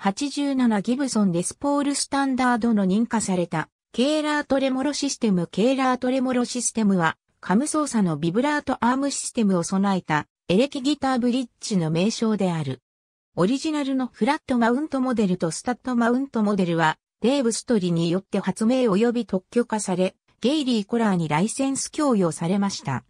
87ギブソンデスポールスタンダードの認可された、ケーラートレモロシステムケーラートレモロシステムは、カム操作のビブラートアームシステムを備えた、エレキギターブリッジの名称である。オリジナルのフラットマウントモデルとスタッドマウントモデルは、デーブ・ストリによって発明及び特許化され、ゲイリー・コラーにライセンス供与されました。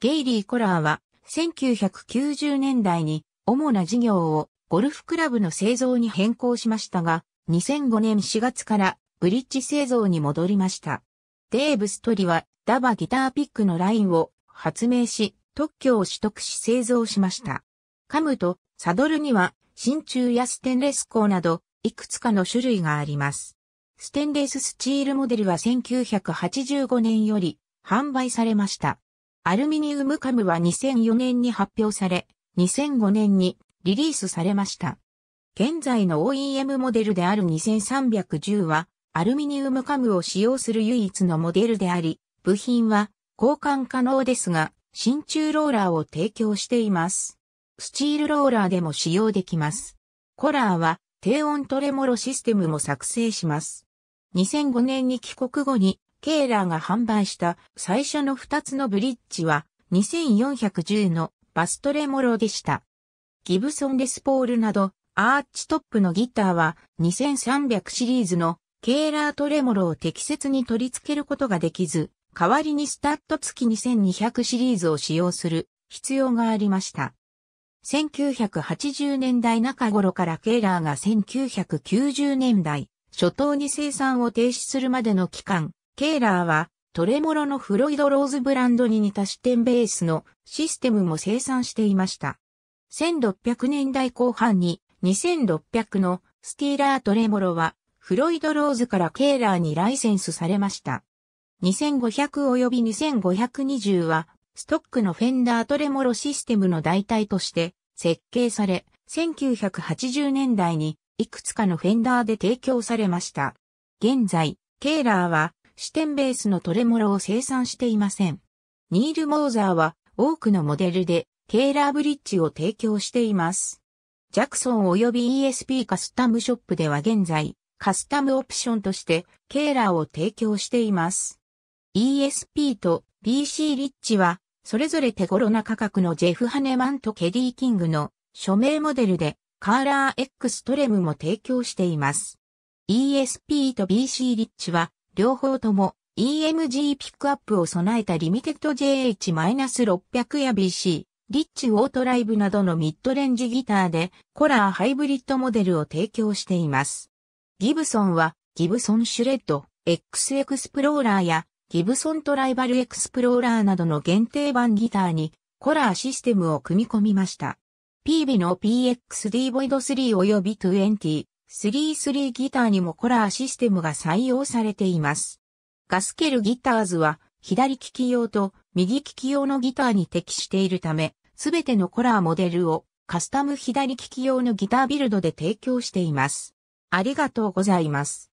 ゲイリー・コラーは、1990年代に主な事業をゴルフクラブの製造に変更しましたが、2005年4月からブリッジ製造に戻りました。デーブ・ストリはダバギターピックのラインを発明し、特許を取得し製造しました。カムとサドルには真鍮やステンレス鋼などいくつかの種類があります。ステンレススチールモデルは1985年より販売されました。アルミニウムカムは2004年に発表され、2005年にリリースされました。現在の OEM モデルである2310は、アルミニウムカムを使用する唯一のモデルであり、部品は交換可能ですが、真鍮ローラーを提供しています。スチールローラーでも使用できます。コラーは低温トレモロシステムも作成します。2005年に帰国後に、ケーラーが販売した最初の2つのブリッジは2410のバストレモロでした。ギブソン・レスポールなど、アーチトップのギターは2300シリーズのケーラートレモロを適切に取り付けることができず、代わりにスタッド付き2200シリーズを使用する必要がありました。1980年代中頃からケーラーが1990年代初頭に生産を停止するまでの期間、ケーラーはトレモロのフロイド・ローズブランドに似た視点ベースのシステムも生産していました。1600年代後半に2600のスティーラートレモロはフロイド・ローズからケーラーにライセンスされました。2500及び2520はストックのフェンダートレモロシステムの代替として設計され、1980年代にいくつかのフェンダーで提供されました。現在、ケーラーは視点ベースのトレモロを生産していません。ニール・モーザーは多くのモデルでケーラーブリッジを提供しています。ジャクソン及び ESP カスタムショップでは現在、カスタムオプションとしてケーラーを提供しています。ESP と BC リッチは、それぞれ手頃な価格のジェフ・ハネマンとケディ・キングの署名モデルで、カーラー X トレムも提供しています。ESP と BC リッチは、両方とも EMG ピックアップを備えたリミテッド JH-600 や BC リッチウォートライブなどのミッドレンジギターでコラーハイブリッドモデルを提供しています。ギブソンはギブソンシュレッド、X エクスプローラーやギブソントライバルエクスプローラーなどの限定版ギターにコラーシステムを組み込みました。PB の PXD ボイド3及び20、33ギターにもコラーシステムが採用されています。ガスケルギターズは左利き用と右利き用のギターに適しているため、すべてのコラーモデルをカスタム左利き用のギタービルドで提供しています。ありがとうございます。